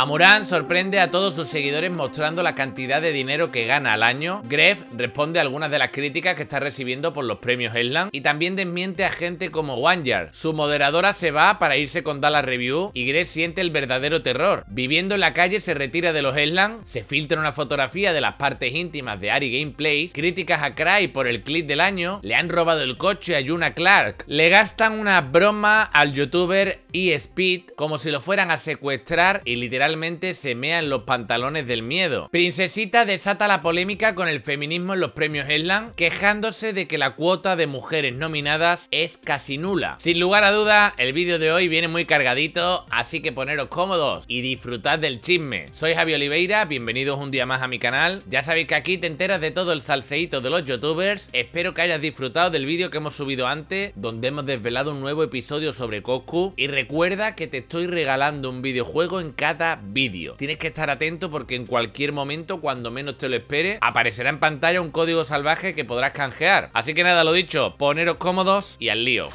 Amurán sorprende a todos sus seguidores mostrando la cantidad de dinero que gana al año. Greff responde a algunas de las críticas que está recibiendo por los premios Headland y también desmiente a gente como Wanyard. Su moderadora se va para irse con Dallas Review y Greff siente el verdadero terror. Viviendo en la calle se retira de los Headland, se filtra una fotografía de las partes íntimas de Ari Gameplay, críticas a Cry por el clip del año, le han robado el coche a Yuna Clark, le gastan una broma al youtuber eSpeed como si lo fueran a secuestrar y literalmente Realmente se los pantalones del miedo. Princesita desata la polémica con el feminismo en los premios Eslan, quejándose de que la cuota de mujeres nominadas es casi nula. Sin lugar a duda, el vídeo de hoy viene muy cargadito, así que poneros cómodos y disfrutad del chisme. Soy Javi Oliveira, bienvenidos un día más a mi canal. Ya sabéis que aquí te enteras de todo el salseíto de los youtubers. Espero que hayas disfrutado del vídeo que hemos subido antes, donde hemos desvelado un nuevo episodio sobre Coscu. Y recuerda que te estoy regalando un videojuego en cada vídeo. Tienes que estar atento porque en cualquier momento, cuando menos te lo espere, aparecerá en pantalla un código salvaje que podrás canjear. Así que nada, lo dicho, poneros cómodos y al lío.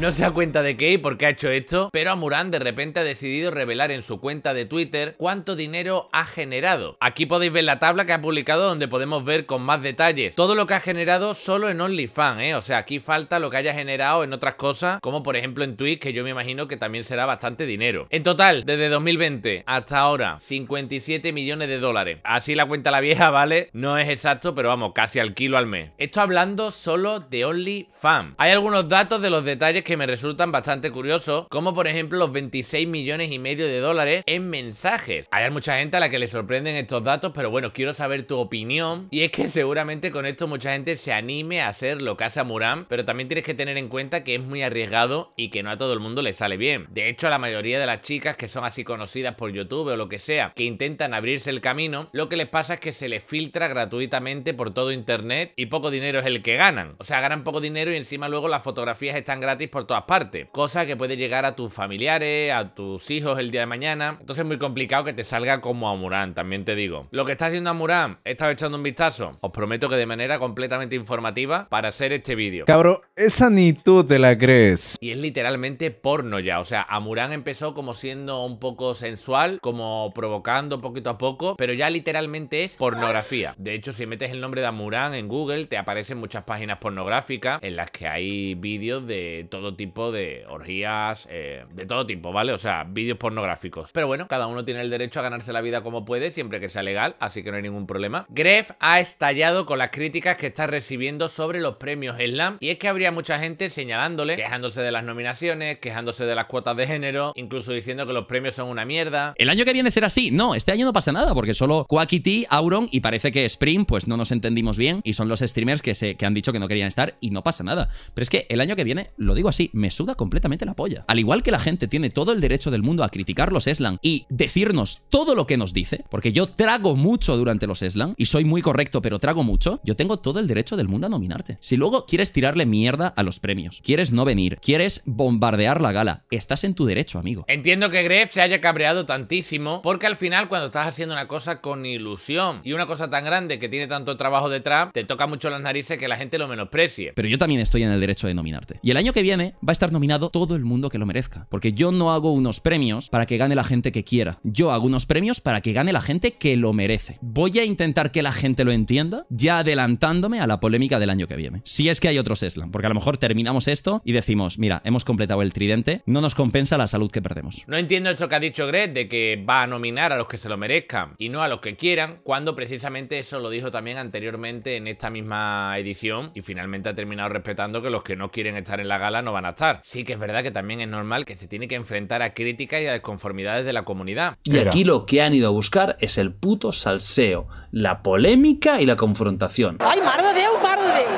No se da cuenta de qué y por qué ha hecho esto, pero Amurán de repente ha decidido revelar en su cuenta de Twitter cuánto dinero ha generado. Aquí podéis ver la tabla que ha publicado donde podemos ver con más detalles todo lo que ha generado solo en OnlyFans, ¿eh? O sea, aquí falta lo que haya generado en otras cosas, como por ejemplo en Twitch, que yo me imagino que también será bastante dinero. En total, desde 2020 hasta ahora, 57 millones de dólares. Así la cuenta la vieja, ¿vale? No es exacto, pero vamos, casi al kilo al mes. Esto hablando solo de OnlyFans. Hay algunos datos de los detalles que que me resultan bastante curiosos, como por ejemplo los 26 millones y medio de dólares en mensajes. Hay mucha gente a la que le sorprenden estos datos, pero bueno, quiero saber tu opinión. Y es que seguramente con esto mucha gente se anime a hacer lo que hace Muram... pero también tienes que tener en cuenta que es muy arriesgado y que no a todo el mundo le sale bien. De hecho, a la mayoría de las chicas que son así conocidas por YouTube o lo que sea, que intentan abrirse el camino, lo que les pasa es que se les filtra gratuitamente por todo internet y poco dinero es el que ganan. O sea, ganan poco dinero y encima luego las fotografías están gratis por todas partes. Cosa que puede llegar a tus familiares, a tus hijos el día de mañana. Entonces es muy complicado que te salga como Amurán... también te digo. Lo que está haciendo Amurán... está echando un vistazo. Os prometo que de manera completamente informativa para hacer este vídeo. Cabro, esa ni tú te la crees. Y es literalmente porno ya. O sea, Amurán empezó como siendo un poco sensual, como provocando poquito a poco, pero ya literalmente es pornografía. De hecho, si metes el nombre de Amurán en Google, te aparecen muchas páginas pornográficas en las que hay vídeos de todo tipo de orgías, eh, de todo tipo, ¿vale? O sea, vídeos pornográficos. Pero bueno, cada uno tiene el derecho a ganarse la vida como puede, siempre que sea legal, así que no hay ningún problema. Gref ha estallado con las críticas que está recibiendo sobre los premios Slam, y es que habría mucha gente señalándole, quejándose de las nominaciones, quejándose de las cuotas de género, incluso diciendo que los premios son una mierda. El año que viene será así, no, este año no pasa nada, porque solo Quackity, Auron y parece que Spring, pues no nos entendimos bien, y son los streamers que, se, que han dicho que no querían estar, y no pasa nada. Pero es que el año que viene, lo digo así, me suda completamente la polla. Al igual que la gente tiene todo el derecho del mundo a criticar los Eslan y decirnos todo lo que nos dice, porque yo trago mucho durante los Eslan y soy muy correcto, pero trago mucho, yo tengo todo el derecho del mundo a nominarte. Si luego quieres tirarle mierda a los premios, quieres no venir, quieres bombardear la gala, estás en tu derecho, amigo. Entiendo que Gref se haya cabreado tantísimo, porque al final cuando estás haciendo una cosa con ilusión y una cosa tan grande que tiene tanto trabajo detrás, te toca mucho las narices que la gente lo menosprecie. Pero yo también estoy en el derecho de nominarte. Y el año que viene va a estar nominado todo el mundo que lo merezca. Porque yo no hago unos premios para que gane la gente que quiera. Yo hago unos premios para que gane la gente que lo merece. Voy a intentar que la gente lo entienda, ya adelantándome a la polémica del año que viene. Si es que hay otros Eslan, porque a lo mejor terminamos esto y decimos, mira, hemos completado el tridente, no nos compensa la salud que perdemos. No entiendo esto que ha dicho Greg de que va a nominar a los que se lo merezcan y no a los que quieran, cuando precisamente eso lo dijo también anteriormente en esta misma edición y finalmente ha terminado respetando que los que no quieren estar en la gala no van a estar. Sí que es verdad que también es normal que se tiene que enfrentar a críticas y a desconformidades de la comunidad. Y aquí lo que han ido a buscar es el puto salseo, la polémica y la confrontación. ¡Ay, de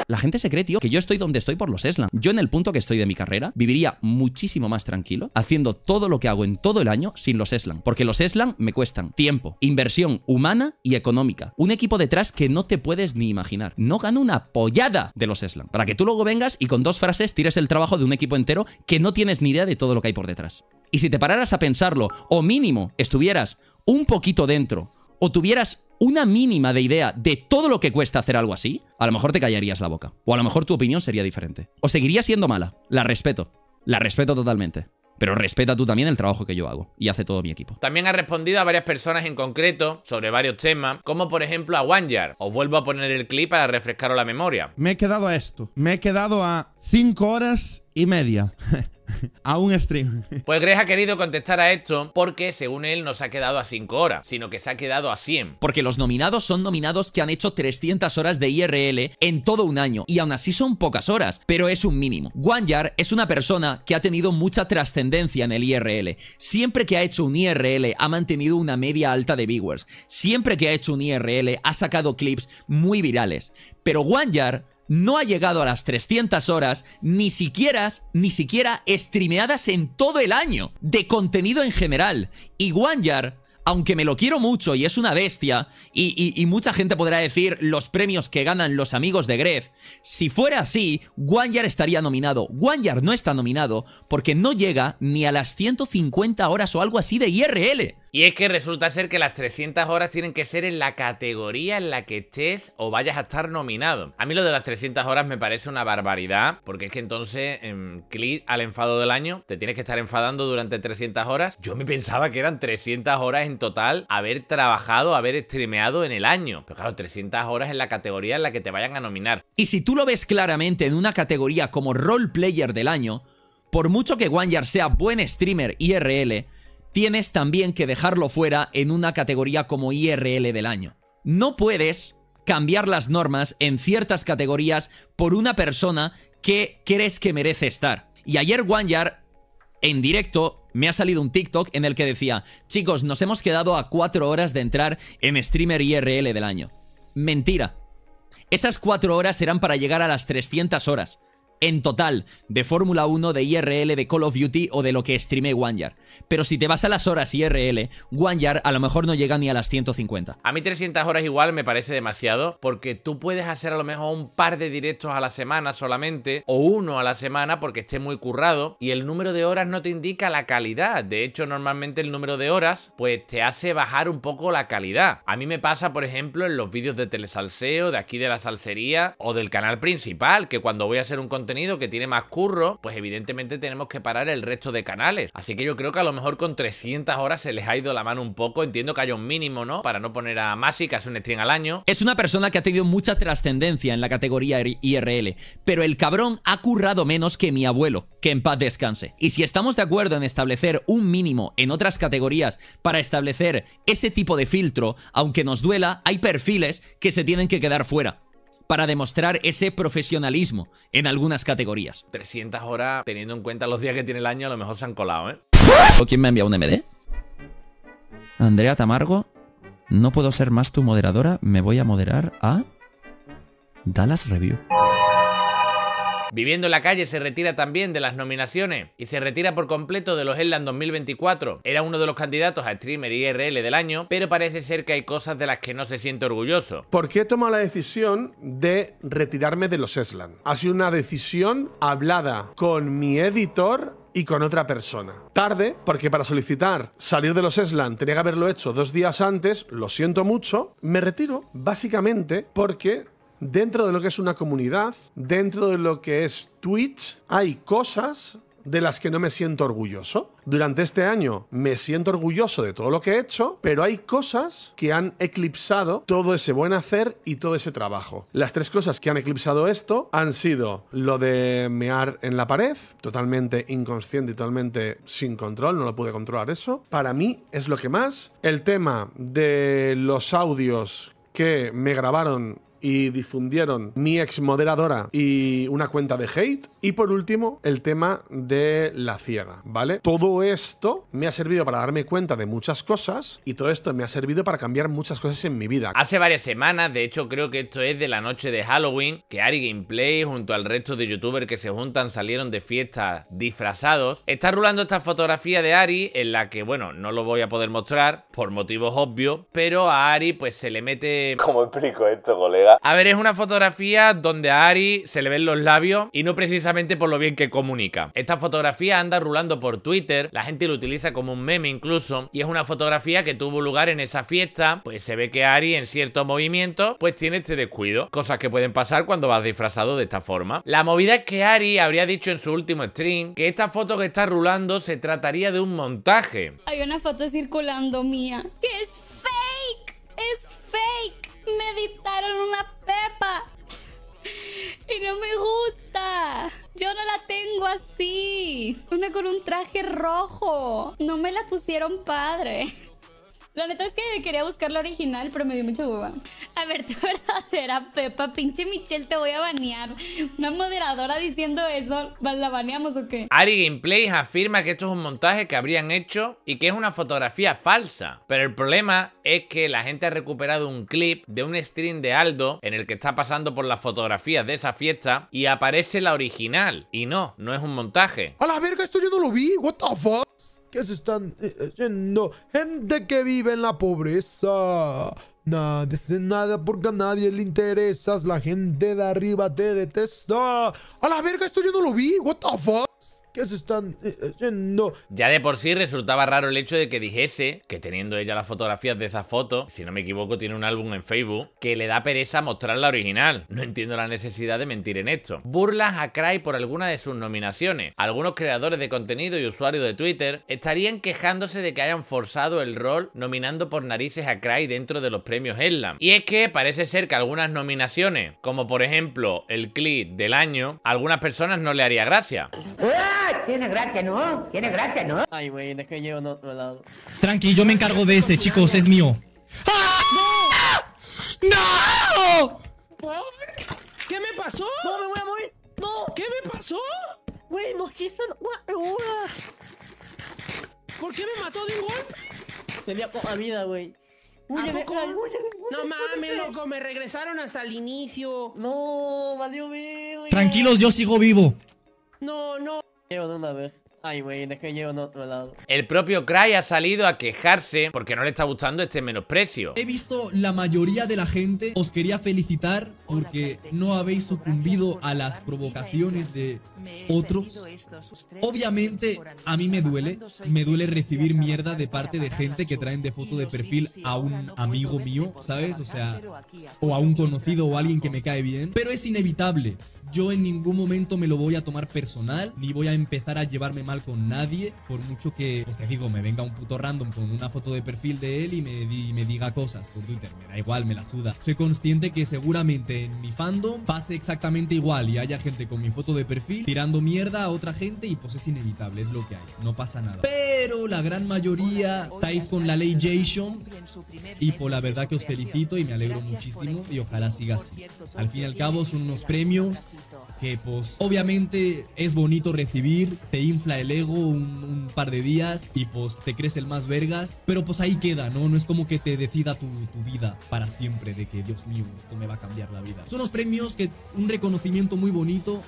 La gente se cree, tío, que yo estoy donde estoy por los Eslam. Yo en el punto que estoy de mi carrera viviría muchísimo más tranquilo haciendo todo lo que hago en todo el año sin los Eslan. Porque los Eslan me cuestan tiempo, inversión humana y económica. Un equipo detrás que no te puedes ni imaginar. No gano una pollada de los Eslan. Para que tú luego vengas y con dos frases tires el trabajo de un equipo entero que no tienes ni idea de todo lo que hay por detrás. Y si te pararas a pensarlo, o mínimo estuvieras un poquito dentro, o tuvieras una mínima de idea de todo lo que cuesta hacer algo así, a lo mejor te callarías la boca. O a lo mejor tu opinión sería diferente. O seguiría siendo mala. La respeto. La respeto totalmente. Pero respeta tú también el trabajo que yo hago y hace todo mi equipo. También ha respondido a varias personas en concreto sobre varios temas, como por ejemplo a yard Os vuelvo a poner el clip para refrescaros la memoria. Me he quedado a esto. Me he quedado a 5 horas y media a un stream. Pues Greg ha querido contestar a esto porque, según él, no se ha quedado a 5 horas, sino que se ha quedado a 100. Porque los nominados son nominados que han hecho 300 horas de IRL en todo un año, y aún así son pocas horas, pero es un mínimo. Guanyar es una persona que ha tenido mucha trascendencia en el IRL. Siempre que ha hecho un IRL ha mantenido una media alta de viewers. Siempre que ha hecho un IRL ha sacado clips muy virales. Pero Guanyar no ha llegado a las 300 horas, ni siquiera, ni siquiera streameadas en todo el año, de contenido en general. Y Guanyar, aunque me lo quiero mucho y es una bestia, y, mucha gente podrá decir los premios que ganan los amigos de Gref, si fuera así, Guanyar estaría nominado. Guanyar no está nominado porque no llega ni a las 150 horas o algo así de IRL. Y es que resulta ser que las 300 horas tienen que ser en la categoría en la que estés o vayas a estar nominado. A mí lo de las 300 horas me parece una barbaridad, porque es que entonces, en em, clic al enfado del año, te tienes que estar enfadando durante 300 horas. Yo me pensaba que eran 300 horas en total haber trabajado, haber streameado en el año. Pero claro, 300 horas en la categoría en la que te vayan a nominar. Y si tú lo ves claramente en una categoría como role player del año, por mucho que Wanyar sea buen streamer IRL, tienes también que dejarlo fuera en una categoría como IRL del año. No puedes cambiar las normas en ciertas categorías por una persona que crees que merece estar. Y ayer Wanyar, en directo, me ha salido un TikTok en el que decía, chicos, nos hemos quedado a 4 horas de entrar en streamer IRL del año. Mentira. Esas 4 horas serán para llegar a las 300 horas en total de Fórmula 1, de IRL, de Call of Duty o de lo que streame OneYard. Pero si te vas a las horas IRL, OneYard a lo mejor no llega ni a las 150. A mí 300 horas igual me parece demasiado porque tú puedes hacer a lo mejor un par de directos a la semana solamente o uno a la semana porque esté muy currado y el número de horas no te indica la calidad. De hecho, normalmente el número de horas pues te hace bajar un poco la calidad. A mí me pasa, por ejemplo, en los vídeos de telesalseo, de aquí de la salsería o del canal principal, que cuando voy a hacer un contenido que tiene más curro, pues evidentemente tenemos que parar el resto de canales. Así que yo creo que a lo mejor con 300 horas se les ha ido la mano un poco. Entiendo que hay un mínimo, ¿no? Para no poner a Masi, que hace un stream al año. Es una persona que ha tenido mucha trascendencia en la categoría IRL, pero el cabrón ha currado menos que mi abuelo, que en paz descanse. Y si estamos de acuerdo en establecer un mínimo en otras categorías para establecer ese tipo de filtro, aunque nos duela, hay perfiles que se tienen que quedar fuera para demostrar ese profesionalismo en algunas categorías. 300 horas, teniendo en cuenta los días que tiene el año, a lo mejor se han colado, ¿eh? ¿O quién me ha enviado un MD? Andrea Tamargo, no puedo ser más tu moderadora, me voy a moderar a Dallas Review. Viviendo en la calle se retira también de las nominaciones y se retira por completo de los Headland 2024. Era uno de los candidatos a streamer IRL del año, pero parece ser que hay cosas de las que no se siente orgulloso. ¿Por qué he tomado la decisión de retirarme de los Eslan. Ha sido una decisión hablada con mi editor y con otra persona. Tarde, porque para solicitar salir de los Eslan tenía que haberlo hecho dos días antes, lo siento mucho, me retiro básicamente porque dentro de lo que es una comunidad, dentro de lo que es Twitch, hay cosas de las que no me siento orgulloso. Durante este año me siento orgulloso de todo lo que he hecho, pero hay cosas que han eclipsado todo ese buen hacer y todo ese trabajo. Las tres cosas que han eclipsado esto han sido lo de mear en la pared, totalmente inconsciente y totalmente sin control, no lo pude controlar eso. Para mí es lo que más. El tema de los audios que me grabaron y difundieron mi ex moderadora y una cuenta de hate. Y por último, el tema de la ciega, ¿vale? Todo esto me ha servido para darme cuenta de muchas cosas y todo esto me ha servido para cambiar muchas cosas en mi vida. Hace varias semanas, de hecho creo que esto es de la noche de Halloween, que Ari Gameplay junto al resto de youtubers que se juntan salieron de fiesta disfrazados. Está rulando esta fotografía de Ari en la que, bueno, no lo voy a poder mostrar por motivos obvios, pero a Ari pues se le mete... ¿Cómo explico esto, colega? A ver, es una fotografía donde a Ari se le ven los labios y no precisamente por lo bien que comunica. Esta fotografía anda rulando por Twitter, la gente lo utiliza como un meme incluso, y es una fotografía que tuvo lugar en esa fiesta, pues se ve que Ari en cierto movimiento pues tiene este descuido, cosas que pueden pasar cuando vas disfrazado de esta forma. La movida es que Ari habría dicho en su último stream que esta foto que está rulando se trataría de un montaje. Hay una foto circulando mía que es fake, es fake. rojo. No me la pusieron padre. La neta es que quería buscar la original, pero me dio mucha hueva. A ver, verdadera Pepa, pinche Michelle, te voy a banear. Una moderadora diciendo eso, ¿la baneamos o qué? Ari Gameplay afirma que esto es un montaje que habrían hecho y que es una fotografía falsa. Pero el problema es que la gente ha recuperado un clip de un stream de Aldo en el que está pasando por las fotografías de esa fiesta y aparece la original. Y no, no es un montaje. A la verga, esto yo no lo vi. What the fuck? ¿Qué se están haciendo? Eh, eh, gente que vive en la pobreza. No, dice nada porque a nadie le interesas. La gente de arriba te detesta. A la verga, esto yo no lo vi. What the fuck? ¿Qué se están eh, haciendo? Ya de por sí resultaba raro el hecho de que dijese que teniendo ella las fotografías de esa foto, si no me equivoco tiene un álbum en Facebook, que le da pereza mostrar la original. No entiendo la necesidad de mentir en esto. Burlas a Cry por alguna de sus nominaciones. Algunos creadores de contenido y usuarios de Twitter estarían quejándose de que hayan forzado el rol nominando por narices a Cry dentro de los premios Enlam. Y es que parece ser que algunas nominaciones, como por ejemplo el clip del año, a algunas personas no le haría gracia. ¡Ah! tiene gracia, ¿no? Tiene gracia, ¿no? Ay, güey, es que llevo en otro lado. Tranqui, yo me encargo de ese, chicos, es mío. ¡Ah! ¡No! ¡No! ¿Qué me pasó? No, me voy a morir. No, ¿qué me pasó? Güey, no quitan... ¿Por qué me mató de un golpe? Tenía poca vida, güey. No mames, loco, me regresaron hasta el inicio. No, valió güey Tranquilos, yo sigo vivo. No, no. 我都能拿分。Ay, güey, es que llevo en otro lado. El propio Cry ha salido a quejarse porque no le está gustando este menosprecio. He visto la mayoría de la gente. Os quería felicitar porque no habéis sucumbido a las provocaciones de otros. Obviamente, a mí me duele. Me duele recibir mierda de parte de gente que traen de foto de perfil a un amigo mío, ¿sabes? O sea, o a un conocido o alguien que me cae bien. Pero es inevitable. Yo en ningún momento me lo voy a tomar personal, ni voy a empezar a llevarme mal con nadie, por mucho que, pues te digo, me venga un puto random con una foto de perfil de él y me, me diga cosas por Twitter. Me da igual, me la suda. Soy consciente que seguramente en mi fandom pase exactamente igual y haya gente con mi foto de perfil tirando mierda a otra gente y pues es inevitable, es lo que hay, no pasa nada. Pero la gran mayoría estáis con la ley Jason y por la verdad que os felicito y me alegro muchísimo y ojalá siga así. Al fin y al cabo son unos premios que pues obviamente es bonito recibir, te infla el ego un, par de días y pues te crees el más vergas, pero pues ahí queda, ¿no? No es como que te decida tu, tu vida para siempre de que Dios mío, esto me va a cambiar la vida. Son los premios que un reconocimiento muy bonito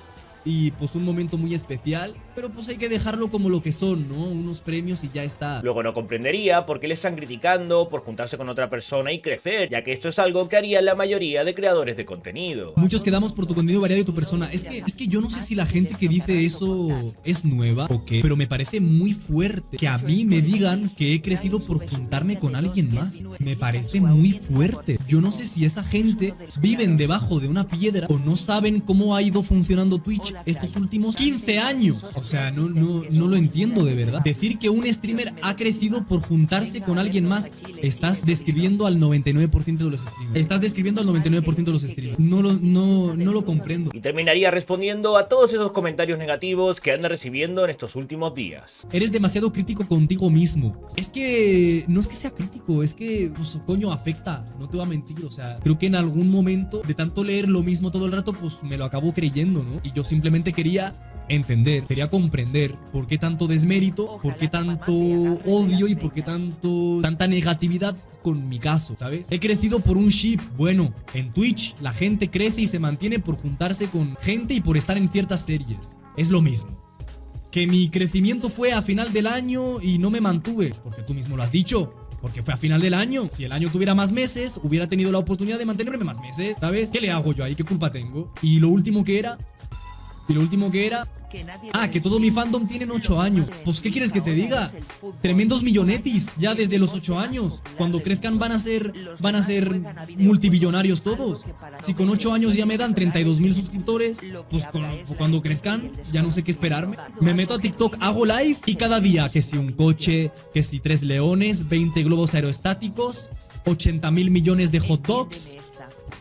y pues un momento muy especial, pero pues hay que dejarlo como lo que son, ¿no? Unos premios y ya está. Luego no comprendería por qué le están criticando por juntarse con otra persona y crecer, ya que esto es algo que haría la mayoría de creadores de contenido. Muchos quedamos por tu contenido variado y tu persona. Es que, es que yo no sé si la gente que dice eso es nueva o qué, pero me parece muy fuerte que a mí me digan que he crecido por juntarme con alguien más. Me parece muy fuerte. Yo no sé si esa gente viven debajo de una piedra o no saben cómo ha ido funcionando Twitch estos últimos 15 años. O sea, no, no, no lo entiendo de verdad. Decir que un streamer ha crecido por juntarse con alguien más, estás describiendo al 99% de los streamers. Estás describiendo al 99% de los streamers. No lo, no, no lo comprendo. Y terminaría respondiendo a todos esos comentarios negativos que anda recibiendo en estos últimos días. Eres demasiado crítico contigo mismo. Es que no es que sea crítico, es que, pues, coño, afecta. No te voy a mentir. O sea, creo que en algún momento de tanto leer lo mismo todo el rato, pues me lo acabo creyendo, ¿no? Y yo siempre simplemente quería entender, quería comprender por qué tanto desmérito, por qué tanto odio y por qué tanto tanta negatividad con mi caso, ¿sabes? He crecido por un ship, Bueno, en Twitch la gente crece y se mantiene por juntarse con gente y por estar en ciertas series. Es lo mismo. Que mi crecimiento fue a final del año y no me mantuve, porque tú mismo lo has dicho. Porque fue a final del año. Si el año tuviera más meses, hubiera tenido la oportunidad de mantenerme más meses, ¿sabes? ¿Qué le hago yo ahí? ¿Qué culpa tengo? Y lo último que era, y lo último que era... Ah, que todo mi fandom tienen 8 años. Pues, ¿qué quieres que te diga? Tremendos millonetis, ya desde los 8 años. Cuando crezcan van a ser, van a ser multibillonarios todos. Si con 8 años ya me dan 32 mil suscriptores, pues cuando crezcan ya no sé qué esperarme. Me meto a TikTok, hago live y cada día, que si un coche, que si tres leones, 20 globos aerostáticos, 80 mil millones de hot dogs.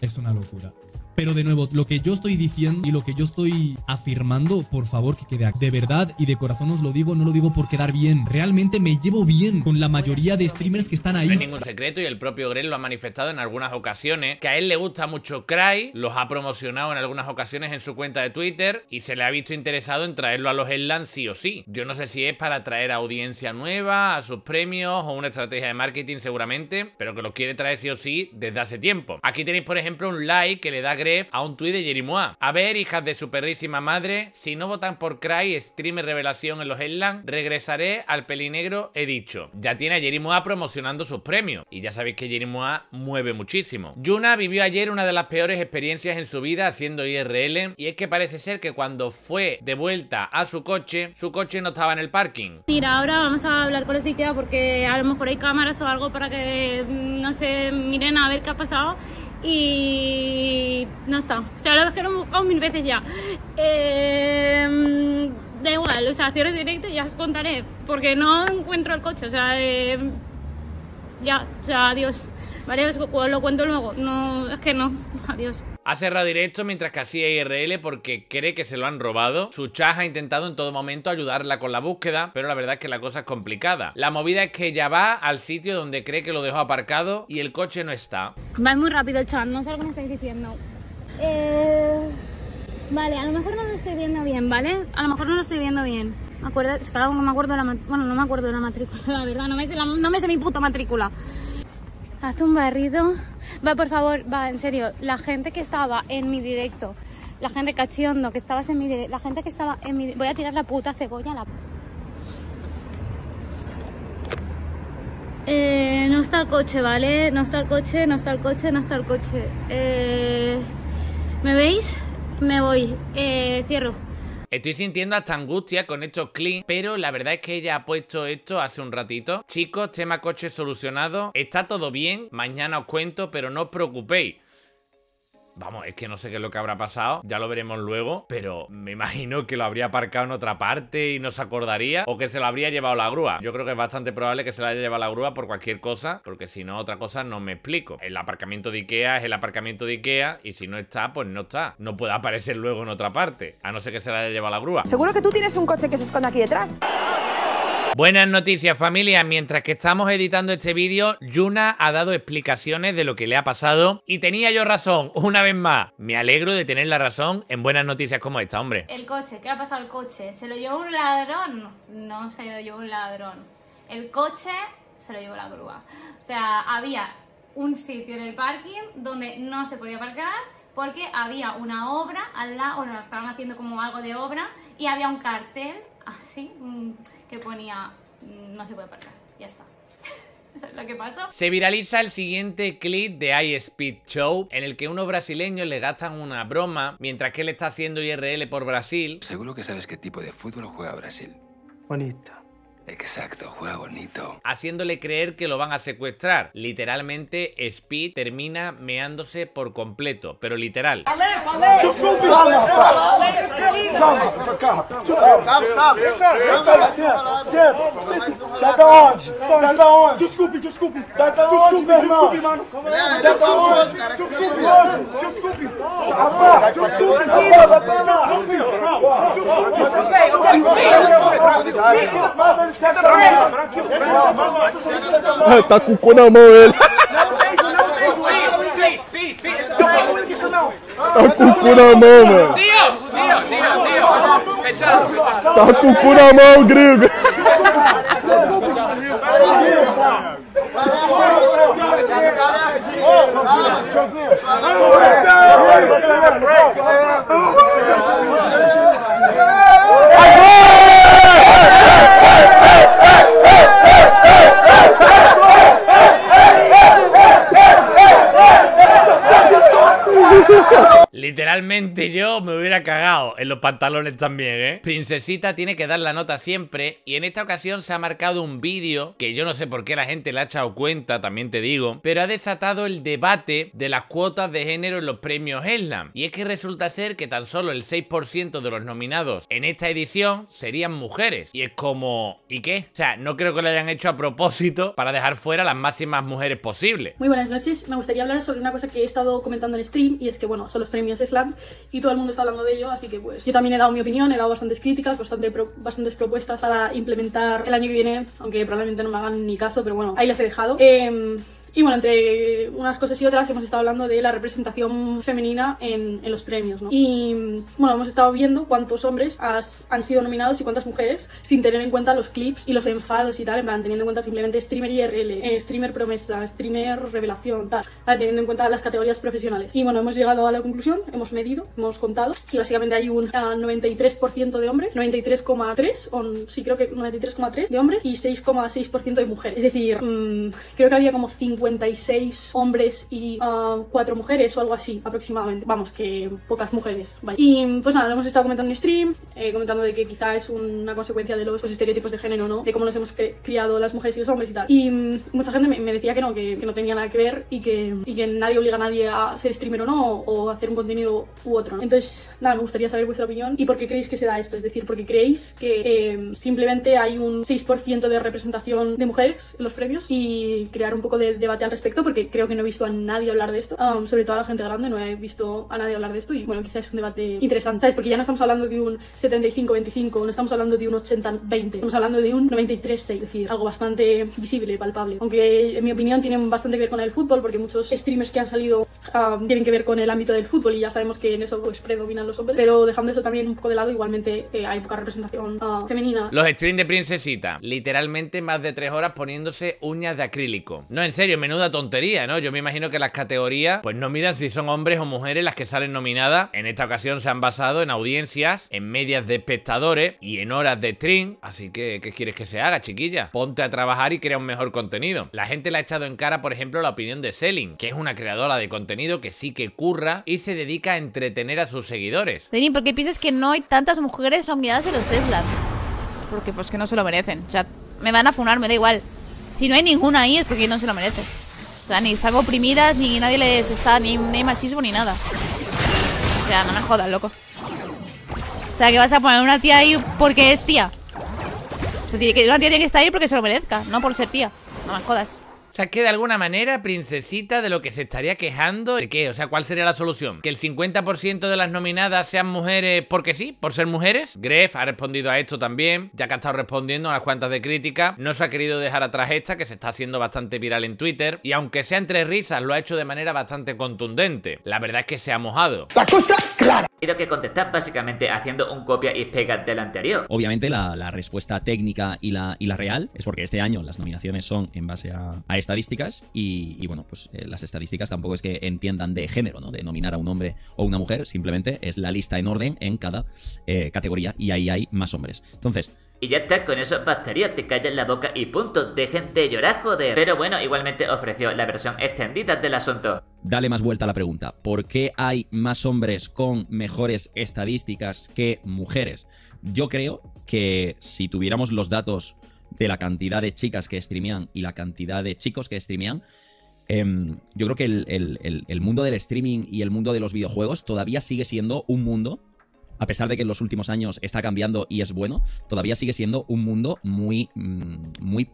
Es una locura. Pero de nuevo, lo que yo estoy diciendo y lo que yo estoy afirmando, por favor que quede de verdad y de corazón os lo digo, no lo digo por quedar bien. Realmente me llevo bien con la mayoría de streamers que están ahí. No es ningún secreto y el propio Grell lo ha manifestado en algunas ocasiones, que a él le gusta mucho Cry, los ha promocionado en algunas ocasiones en su cuenta de Twitter y se le ha visto interesado en traerlo a los Headlands sí o sí. Yo no sé si es para traer audiencia nueva, a sus premios o una estrategia de marketing seguramente, pero que lo quiere traer sí o sí desde hace tiempo. Aquí tenéis por ejemplo un like que le da a un tuit de Jerimoa. A ver, hijas de su perrísima madre, si no votan por Cry, streamer revelación en los Headlands, regresaré al pelinegro, he dicho. Ya tiene a Jerimoa promocionando sus premios. Y ya sabéis que Jerimoa mueve muchísimo. Yuna vivió ayer una de las peores experiencias en su vida haciendo IRL. Y es que parece ser que cuando fue de vuelta a su coche, su coche no estaba en el parking. Mira, ahora vamos a hablar con el IKEA porque a lo mejor hay cámaras o algo para que, mm, no se miren a ver qué ha pasado y no está. O sea, lo he buscado mil veces ya. Eh, da igual, o sea, el directo y ya os contaré, porque no encuentro el coche, o sea, em, ya, o sea, adiós. Vale, os lo cuento luego. No, es que no, adiós. Ha cerrado directo mientras que hacía IRL porque cree que se lo han robado. Su chat ha intentado en todo momento ayudarla con la búsqueda, pero la verdad es que la cosa es complicada. La movida es que ella va al sitio donde cree que lo dejó aparcado y el coche no está. Va muy rápido el chat, no sé lo que me estáis diciendo. Eh, vale, a lo mejor no lo estoy viendo bien, ¿vale? A lo mejor no lo estoy viendo bien. Me acuerdo, es que no me acuerdo de la, bueno, no me acuerdo la matrícula, la verdad, no me sé mi puta matrícula. Haz un barrido. Va, por favor, va, en serio. La gente que estaba en mi directo, la gente cachondo que estabas en mi directo, la gente que estaba en mi... Voy a tirar la puta cebolla la... Eh, no está el coche, ¿vale? No está el coche, no está el coche, no está el coche. Eh, ¿Me veis? Me voy. Eh, cierro. Estoy sintiendo hasta angustia con estos clics, pero la verdad es que ella ha puesto esto hace un ratito. Chicos, tema coche solucionado, está todo bien, mañana os cuento, pero no os preocupéis. Vamos, es que no sé qué es lo que habrá pasado, ya lo veremos luego, pero me imagino que lo habría aparcado en otra parte y no se acordaría, o que se lo habría llevado la grúa. Yo creo que es bastante probable que se lo haya llevado la grúa por cualquier cosa, porque si no, otra cosa no me explico. El aparcamiento de Ikea es el aparcamiento de Ikea, y si no está, pues no está. No puede aparecer luego en otra parte, a no ser que se la haya llevado la grúa. Seguro que tú tienes un coche que se esconde aquí detrás. Buenas noticias familia, mientras que estamos editando este vídeo, Yuna ha dado explicaciones de lo que le ha pasado y tenía yo razón, una vez más. Me alegro de tener la razón en buenas noticias como esta, hombre. El coche, ¿qué ha pasado al coche? ¿Se lo llevó un ladrón? No, se lo llevó un ladrón. El coche se lo llevó la grúa. O sea, había un sitio en el parking donde no se podía aparcar porque había una obra al lado, o sea, estaban haciendo como algo de obra y había un cartel así mm, que ponía mm, no se puede Ya está. lo que pasó. Se viraliza el siguiente clip de iSpeed Show en el que unos brasileños le gastan una broma mientras que él está haciendo IRL por Brasil. Seguro que sabes qué tipo de fútbol juega Brasil. Bonito. Exacto, juega bonito. Haciéndole creer que lo van a secuestrar. Literalmente, Speed termina meándose por completo, pero literal. Tá com o cu na mão ele. Tá com o cu na mão, mano. Tá com o cu na mão, gringo. Realmente yo me ha cagado en los pantalones también, ¿eh? Princesita tiene que dar la nota siempre y en esta ocasión se ha marcado un vídeo que yo no sé por qué la gente le ha echado cuenta, también te digo, pero ha desatado el debate de las cuotas de género en los premios Slam. Y es que resulta ser que tan solo el 6% de los nominados en esta edición serían mujeres. Y es como, ¿y qué? O sea, no creo que lo hayan hecho a propósito para dejar fuera las máximas mujeres posibles. Muy buenas noches, me gustaría hablar sobre una cosa que he estado comentando en stream y es que, bueno, son los premios Slam y todo el mundo está hablando de ello, así que pues yo también he dado mi opinión, he dado bastantes críticas, bastantes propuestas para implementar el año que viene, aunque probablemente no me hagan ni caso, pero bueno, ahí las he dejado. Em, y bueno, entre unas cosas y otras hemos estado hablando de la representación femenina en, los premios, ¿no? Y bueno, hemos estado viendo cuántos hombres han sido nominados y cuántas mujeres, sin tener en cuenta los clips y los enfados y tal, en plan, teniendo en cuenta simplemente streamer IRL, eh, streamer promesa, streamer revelación, tal, teniendo en cuenta las categorías profesionales. Y bueno, hemos llegado a la conclusión, hemos medido, hemos contado, y básicamente hay un 93% ah, de hombres, 93,3, o sí creo que 93,3 de hombres y 6,6% de mujeres. Es decir, mm, creo que había como 5 56 hombres y ah, cuatro 4 mujeres o algo así aproximadamente. Vamos, que pocas mujeres. Y pues nada, lo hemos estado comentando en stream, eh, comentando de que quizá es una consecuencia de los pues, estereotipos de género, ¿no? De cómo nos hemos criado las mujeres y los hombres y tal. Y mm, mucha gente me, decía que no, que, no tenía nada que ver y que, y que nadie obliga a nadie a ser streamer o no, o, hacer un contenido u otro. Entonces, nada, me gustaría saber vuestra opinión y por qué creéis que se da esto. Es decir, porque creéis que em, simplemente hay un 6% de representación de mujeres en los premios y crear un poco de al respecto porque creo que no he visto a nadie hablar de esto, um, sobre todo a la gente grande, no he visto a nadie hablar de esto y bueno, quizás es un debate interesante, ¿sabes? Porque ya no estamos hablando de un 75-25, no estamos hablando de un 80-20, estamos hablando de un 93-6, es decir, algo bastante visible, palpable. Aunque en mi opinión tienen bastante que ver con el fútbol porque muchos streamers que han salido um, tienen que ver con el ámbito del fútbol y ya sabemos que en eso pues, predominan los hombres, pero dejando eso también un poco de lado, igualmente eh, hay poca representación uh, femenina. Los streams de Princesita, literalmente más de tres horas poniéndose uñas de acrílico. No, en serio, menuda tontería, ¿no? Yo me imagino que las categorías, pues no miran si son hombres o mujeres las que salen nominadas. En esta ocasión se han basado en audiencias, en medias de espectadores y en horas de stream. Así que, ¿qué quieres que se haga, chiquilla? Ponte a trabajar y crea un mejor contenido. La gente le ha echado en cara, por ejemplo, la opinión de Selin que es una creadora de contenido que sí que curra y se dedica a entretener a sus seguidores. Selin, ¿por qué piensas que no hay tantas mujeres nominadas en los Eslan? Porque pues que no se lo merecen, chat. Me van a funar, me da igual. Si no hay ninguna ahí es porque no se lo merece. O sea, ni están oprimidas, ni nadie les está, ni, ni machismo, ni nada. O sea, no me jodas, loco. O sea, que vas a poner una tía ahí porque es tía. O que una tía tiene que estar ahí porque se lo merezca, no por ser tía. No me jodas. O sea, que de alguna manera, princesita, de lo que se estaría quejando, ¿de qué? O sea, ¿cuál sería la solución? ¿Que el 50% de las nominadas sean mujeres porque sí, por ser mujeres? Gref ha respondido a esto también, ya que ha estado respondiendo a las cuantas de crítica. No se ha querido dejar atrás esta, que se está haciendo bastante viral en Twitter. Y aunque sea entre risas, lo ha hecho de manera bastante contundente. La verdad es que se ha mojado. ¡La cosa clara! quiero que contestar básicamente haciendo un copia y pega del anterior. Obviamente la, respuesta técnica y la, y la real es porque este año las nominaciones son en base a estadísticas y, bueno, pues eh, las estadísticas tampoco es que entiendan de género, ¿no? De nominar a un hombre o una mujer, simplemente es la lista en orden en cada eh, categoría y ahí hay más hombres. Entonces, y ya está, con eso bastaría, te callas la boca y punto, dejen de llorar, joder. Pero bueno, igualmente ofreció la versión extendida del asunto. Dale más vuelta a la pregunta, ¿por qué hay más hombres con mejores estadísticas que mujeres? Yo creo que si tuviéramos los datos de la cantidad de chicas que streamean y la cantidad de chicos que streamean, em, yo creo que el, el, mundo del streaming y el mundo de los videojuegos todavía sigue siendo un mundo, a pesar de que en los últimos años está cambiando y es bueno, todavía sigue siendo un mundo muy, mm, muy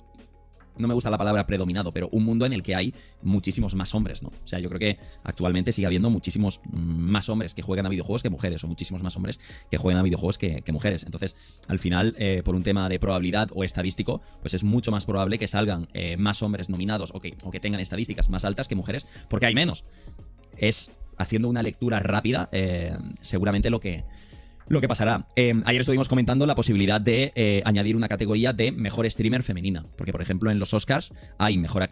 no me gusta la palabra predominado, pero un mundo en el que hay muchísimos más hombres, ¿no? O sea, yo creo que actualmente sigue habiendo muchísimos más hombres que juegan a videojuegos que mujeres, o muchísimos más hombres que juegan a videojuegos que, mujeres. Entonces, al final, eh, por un tema de probabilidad o estadístico, pues es mucho más probable que salgan eh, más hombres nominados o que, que tengan estadísticas más altas que mujeres, porque hay menos. Es haciendo una lectura rápida, eh, seguramente lo que, lo que pasará. Eh, ayer estuvimos comentando la posibilidad de eh, añadir una categoría de mejor streamer femenina, porque por ejemplo en los Oscars hay eh, mejor,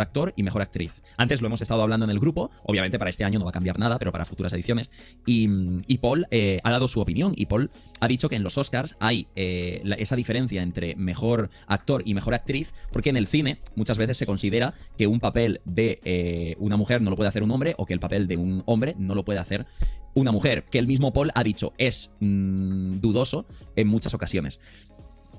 actor y mejor actriz. Antes lo hemos estado hablando en el grupo, obviamente para este año no va a cambiar nada, pero para futuras ediciones. Y, Paul ha dado su opinión y Paul ha dicho que en los Oscars hay esa diferencia entre mejor actor y mejor actriz, porque en el cine muchas veces se considera que un papel de una mujer no lo puede hacer un hombre o que el papel de un hombre no lo puede hacer una mujer, que el mismo Paul ha dicho es Mm, dudoso en muchas ocasiones.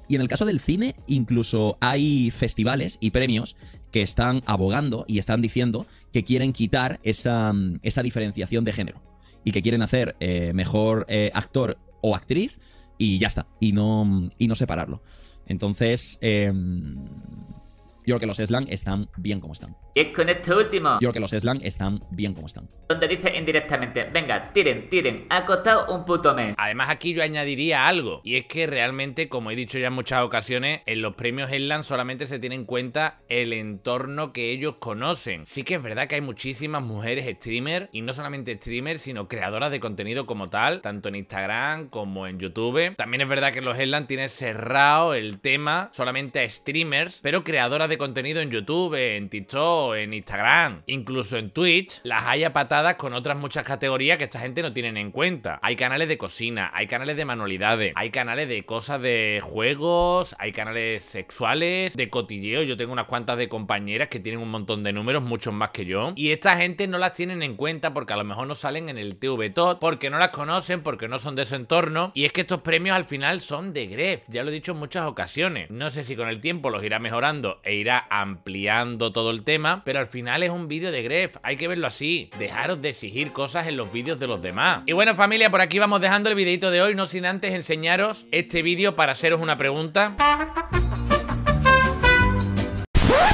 Y en el caso del cine, incluso hay festivales y premios que están abogando y están diciendo que quieren quitar esa, mm, diferenciación de género y que quieren hacer eh, mejor eh, actor o actriz y ya está, y no, y no separarlo. Entonces, em, yo creo que los slang están bien como están. Y es con esto último. Yo creo que los slang están bien como están. Donde dice indirectamente, venga, tiren, tiren, ha costado un puto mes. Además aquí yo añadiría algo, y es que realmente, como he dicho ya en muchas ocasiones, en los premios Slang solamente se tiene en cuenta el entorno que ellos conocen. Sí que es verdad que hay muchísimas mujeres streamer, y no solamente streamer, sino creadoras de contenido como tal, tanto en Instagram como en YouTube. También es verdad que los Slang tienen cerrado el tema solamente a streamers, pero creadoras de contenido en YouTube, en TikTok, en Instagram, incluso en Twitch, las haya patadas con otras muchas categorías que esta gente no tienen en cuenta. Hay canales de cocina, hay canales de manualidades, hay canales de cosas de juegos, hay canales sexuales, de cotilleo. Yo tengo unas cuantas de compañeras que tienen un montón de números, muchos más que yo. Y esta gente no las tienen en cuenta porque a lo mejor no salen en el TV Top, porque no las conocen, porque no son de su entorno. Y es que estos premios al final son de Gref, ya lo he dicho en muchas ocasiones. No sé si con el tiempo los irá mejorando e irá ampliando todo el tema, pero al final es un vídeo de Gref, hay que verlo así. Dejaros de exigir cosas en los vídeos de los demás. Y bueno familia, por aquí vamos dejando el videito de hoy, no sin antes enseñaros este vídeo para haceros una pregunta.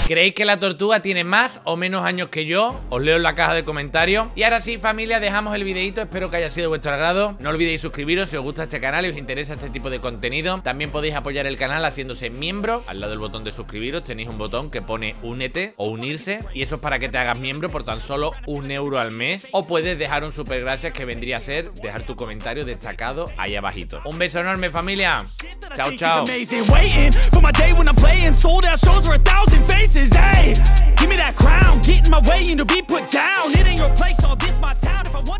¿Creéis que la tortuga tiene más o menos años que yo? Os leo en la caja de comentarios. Y ahora sí, familia, dejamos el videito. Espero que haya sido de vuestro agrado. No olvidéis suscribiros si os gusta este canal y os interesa este tipo de contenido. También podéis apoyar el canal haciéndose miembro. Al lado del botón de suscribiros tenéis un botón que pone únete o unirse. Y eso es para que te hagas miembro por tan solo un euro al mes. O puedes dejar un super gracias que vendría a ser dejar tu comentario destacado ahí abajito. Un beso enorme, familia. Chao, chao. is, hey, give me that crown. Get in my way and be put down. It ain't your place, all this my town. If I want